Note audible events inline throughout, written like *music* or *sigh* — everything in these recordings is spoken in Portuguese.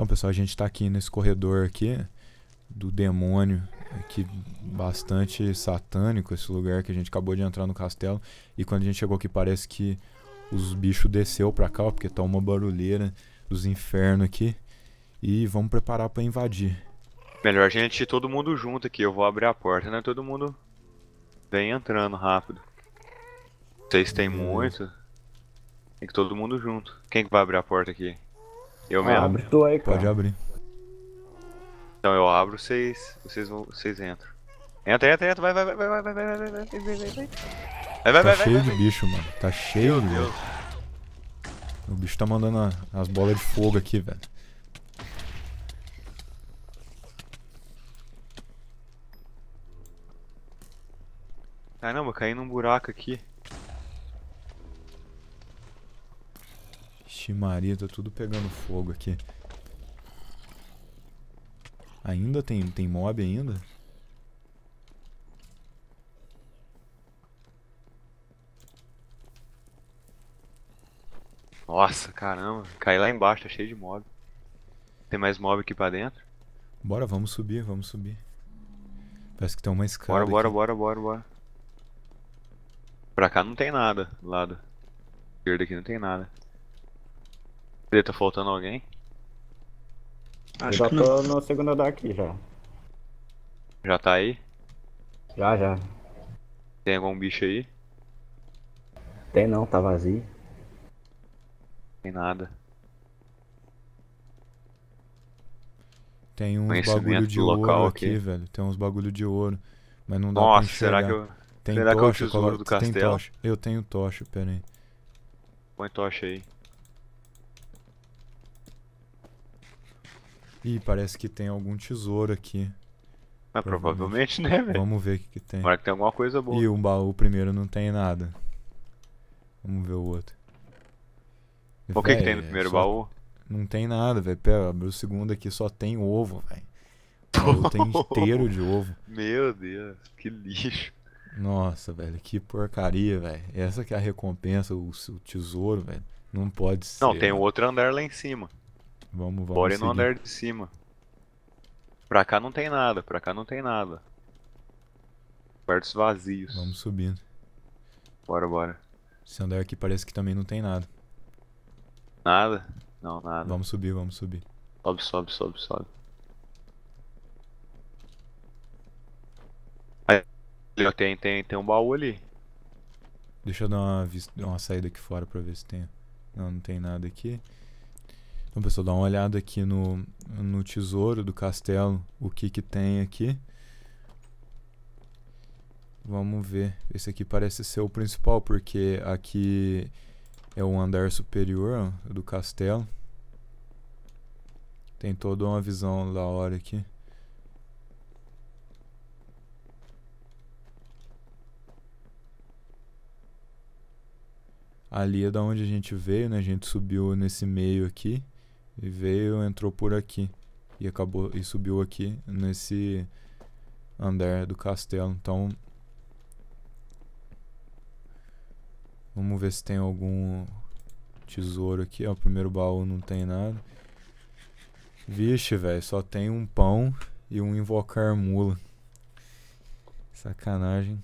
Então, pessoal, a gente está aqui nesse corredor aqui do demônio, aqui bastante satânico esse lugar que a gente acabou de entrar no castelo. E quando a gente chegou aqui parece que os bichos desceu para cá, ó, porque tá uma barulheira dos infernos aqui. E vamos preparar para invadir. Melhor a gente ir todo mundo junto aqui, eu vou abrir a porta, né? Todo mundo vem entrando rápido. Vocês têm muito. Tem que todo mundo junto. Quem que vai abrir a porta aqui? Eu mesmo. Abre tu aí, cara. Pode abrir. Então eu abro, vocês. Vocês vão. Vocês entram. Entra, entra, entra, vai, vai, vai, vai, vai, vai, vai, vai, vai, vai, vai, vai, vai, vai, Tá cheio de bicho, mano. Tá cheio, velho. O bicho tá mandando as bolas de fogo aqui, velho. Caramba, caí num buraco aqui. Vixe Maria, tá tudo pegando fogo aqui. Ainda tem, tem mob ainda? Nossa, caramba. Cai lá embaixo, tá cheio de mob. Tem mais mob aqui pra dentro? Bora, vamos subir, vamos subir. Parece que tem uma escada Bora, bora, aqui. bora, bora, bora. Pra cá não tem nada, do lado esquerdo aqui não tem nada. Cadê? Tá faltando alguém? Acho eu já tô não. no segundo andar aqui já. Já tá aí? Já, já. Tem algum bicho aí? Tem não, tá vazio. Tem nada. Tem uns bagulho de ouro aqui, aqui, velho. Tem uns bagulho de ouro. Mas não dá Nossa, pra será que eu... Tem será é tocha, que eu colo... do castelo? Tocha. Eu tenho tocha, pera aí. Põe tocha aí. Ih, parece que tem algum tesouro aqui. Ah, provavelmente, provavelmente né, velho? Vamos ver o que, que tem. Agora que tem alguma coisa boa. e um baú primeiro não tem nada. Vamos ver o outro. O que, que tem no primeiro só... baú? Não tem nada, velho. Pera, abriu o segundo aqui, só tem ovo, velho. *laughs* O baú tem inteiro de ovo. Meu Deus, que lixo. Nossa, velho, que porcaria, velho. Essa que é a recompensa, o, o tesouro, velho. Não pode ser. Não, tem outro andar lá em cima. Vamos, vamos. Bora ir no andar de cima. Pra cá não tem nada, pra cá não tem nada. Quartos vazios. Vamos subindo. Bora, bora. Esse andar aqui parece que também não tem nada. Nada? Não, nada. Vamos subir, vamos subir. Sobe, sobe, sobe, sobe. Aí, tem, tem, tem um baú ali. Deixa eu dar uma, vista, uma saída aqui fora pra ver se tem. Não, não tem nada aqui. Então, pessoal, dá uma olhada aqui no, no tesouro do castelo, o que que tem aqui. Vamos ver. Esse aqui parece ser o principal, porque aqui é o andar superior do castelo. Tem toda uma visão da hora aqui. Ali é da onde a gente veio, né? A gente subiu nesse meio aqui e veio, entrou por aqui e acabou e subiu aqui nesse andar do castelo. Então vamos ver se tem algum tesouro aqui. Ó, o primeiro baú não tem nada. Vixe, velho, só tem um pão e um invocar mula. Sacanagem.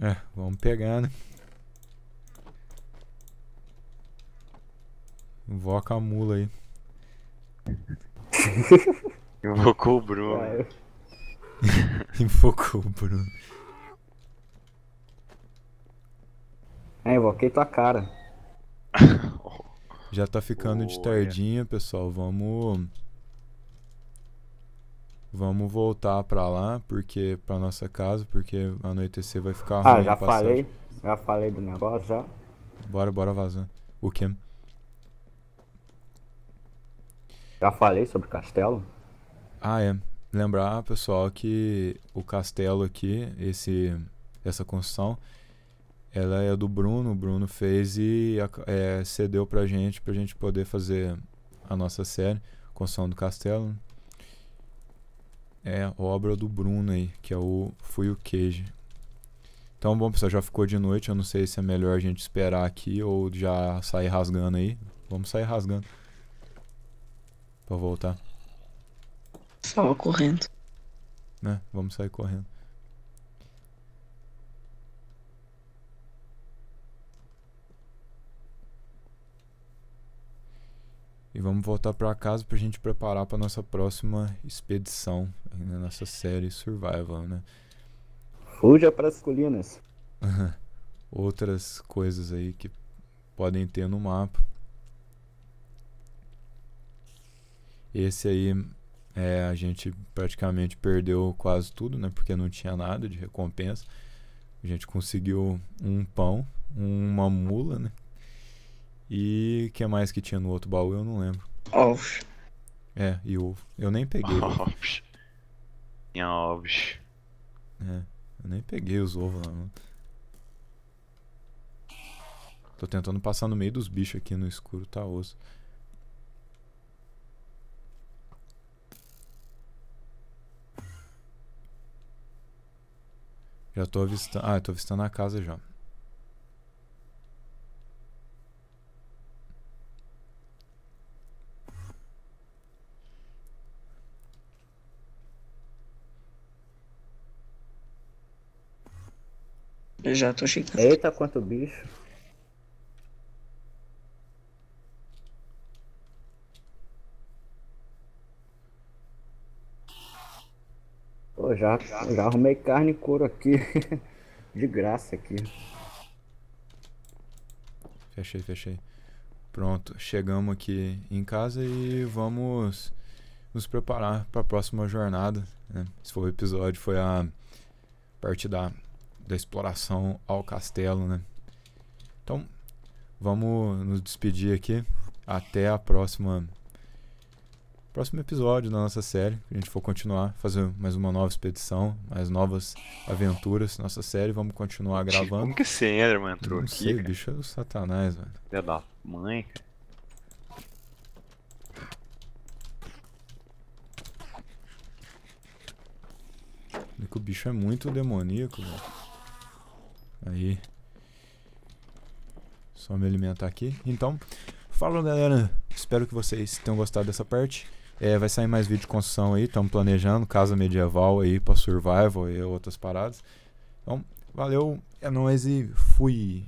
É, vamos pegar, né? Invoca a mula aí. Invocou o Bruno. Invocou ah, *laughs* o Bruno. É, invoquei tua cara. Já tá ficando de tardinha, pessoal. Vamos. Vamos voltar pra lá, porque pra nossa casa, porque anoitecer vai ficar ah, ruim. Ah, já falei. Já falei do negócio já. Bora, bora vazar. O que? Já falei sobre castelo? Ah, é. Lembrar, pessoal, que o castelo aqui, esse, essa construção, ela é do Bruno. O Bruno fez e é, cedeu pra gente, pra gente poder fazer a nossa série, Construção do Castelo. É obra do Bruno aí, que é o Fui o Queijo. Então, bom, pessoal, já ficou de noite. Eu não sei se é melhor a gente esperar aqui ou já sair rasgando aí. Vamos sair rasgando. Pra voltar. Só correndo. Né? Vamos sair correndo. E vamos voltar para casa pra gente preparar para nossa próxima expedição na nossa série Survival, né? Fuja para as colinas. *laughs* Outras coisas aí que podem ter no mapa. Esse aí é, a gente praticamente perdeu quase tudo, né? Porque não tinha nada de recompensa. A gente conseguiu um pão, uma mula, né? E o que mais que tinha no outro baú eu não lembro. Ovos. É, e ovo. Eu nem peguei. *laughs* Ovos. Tinha ovos. É, eu nem peguei os ovos lá. Não. Tô tentando passar no meio dos bichos aqui no escuro, tá osso. Já tô avistando. Ah, eu tô avistando a casa já. Eu já tô chegando. Eita, quanto bicho. já, já arrumei carne e couro aqui. *laughs* De graça aqui. Fechei, fechei. Pronto, chegamos aqui em casa e vamos nos preparar para a próxima jornada. Né? Esse foi o episódio, foi a parte da, da exploração ao castelo, né? Então, vamos nos despedir aqui. Até a próxima próximo episódio da nossa série. A gente for continuar, fazer mais uma nova expedição, mais novas aventuras nossa série. Vamos continuar gravando. Como que esse mano, entrou Não aqui? Sei, cara? bicho é o satanás, velho. Filha da mãe, cara. que o bicho é muito demoníaco, mano. Aí. Só me alimentar aqui. Então, falou galera. Espero que vocês tenham gostado dessa parte. É, vai sair mais vídeo de construção aí, estamos planejando, casa medieval aí para survival e outras paradas. Então, valeu, é nóis e fui.